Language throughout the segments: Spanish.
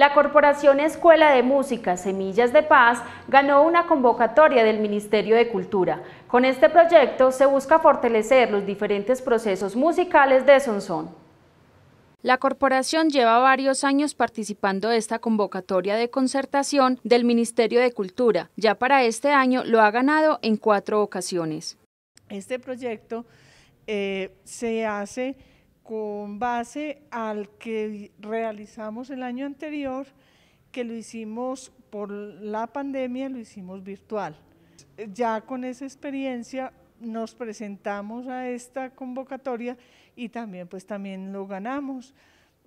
La Corporación Escuela de Música Semillas de Paz ganó una convocatoria del Ministerio de Cultura. Con este proyecto se busca fortalecer los diferentes procesos musicales de Sonsón. La corporación lleva varios años participando de esta convocatoria de concertación del Ministerio de Cultura. Ya para este año lo ha ganado en cuatro ocasiones. Este proyecto eh, se hace con base al que realizamos el año anterior, que lo hicimos por la pandemia, lo hicimos virtual. Ya con esa experiencia nos presentamos a esta convocatoria y también pues también lo ganamos.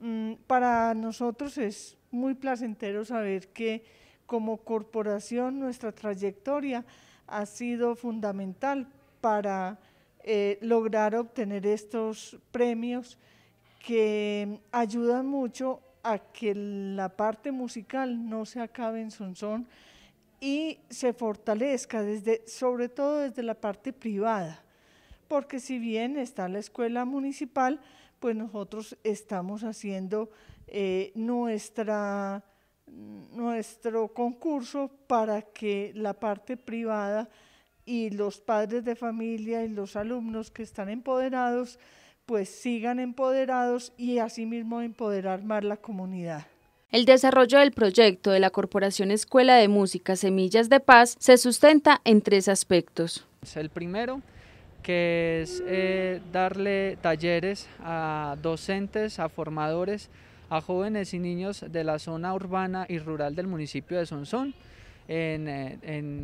Mm, para nosotros es muy placentero saber que como corporación nuestra trayectoria ha sido fundamental para eh, lograr obtener estos premios que ayudan mucho a que la parte musical no se acabe en sonson y se fortalezca desde, sobre todo desde la parte privada, porque si bien está la escuela municipal, pues nosotros estamos haciendo eh, nuestra, nuestro concurso para que la parte privada y los padres de familia y los alumnos que están empoderados, pues sigan empoderados y asimismo empoderar más la comunidad. El desarrollo del proyecto de la Corporación Escuela de Música Semillas de Paz se sustenta en tres aspectos. El primero, que es eh, darle talleres a docentes, a formadores, a jóvenes y niños de la zona urbana y rural del municipio de Sonsón eh,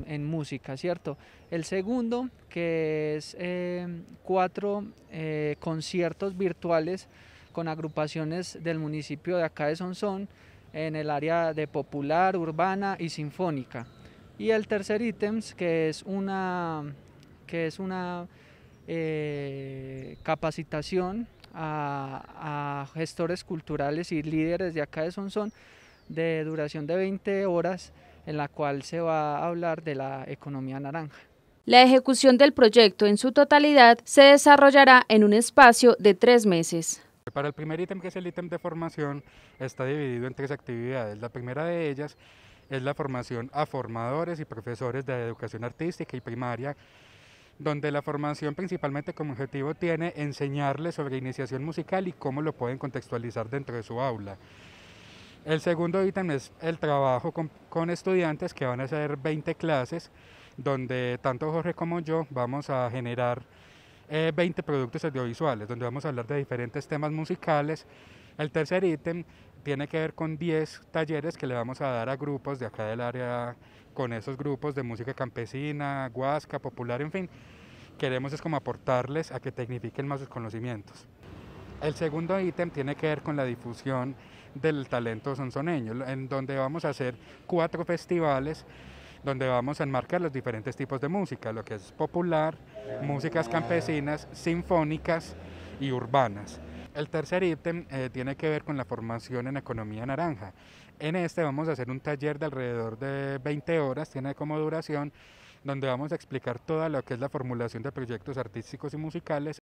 en, música, ¿cierto? El segundo, que es eh, cuatro eh, conciertos virtuales con agrupaciones del municipio de acá de Sonsón, en el área de popular, urbana y sinfónica. Y el tercer ítem, que es una, que es una capacitación a, gestores culturales y líderes de acá de Sonsón de duración de 20 horas en la cual se va a hablar de la economía naranja. La ejecución del proyecto en su totalidad se desarrollará en un espacio de tres meses. Para el primer ítem, que es el ítem de formación, está dividido en tres actividades. La primera de ellas es la formación a formadores y profesores de educación artística y primaria, donde la formación principalmente como objetivo tiene enseñarles sobre iniciación musical y cómo lo pueden contextualizar dentro de su aula. El segundo ítem es el trabajo con, estudiantes, que van a ser 20 clases, donde tanto Jorge como yo vamos a generar 20 eh, productos audiovisuales, donde vamos a hablar de diferentes temas musicales. El tercer ítem tiene que ver con 10 talleres que le vamos a dar a grupos de acá del área, con esos grupos de música campesina, huasca, popular, en fin. Queremos es como aportarles a que tecnifiquen más sus conocimientos. El segundo ítem tiene que ver con la difusión del talento sonsoneño, en donde vamos a hacer cuatro festivales donde vamos a enmarcar los diferentes tipos de música, lo que es popular, músicas campesinas, sinfónicas y urbanas. El tercer ítem eh, tiene que ver con la formación en economía naranja. En este vamos a hacer un taller de alrededor de 20 horas, tiene como duración, donde vamos a explicar toda lo que es la formulación de proyectos artísticos y musicales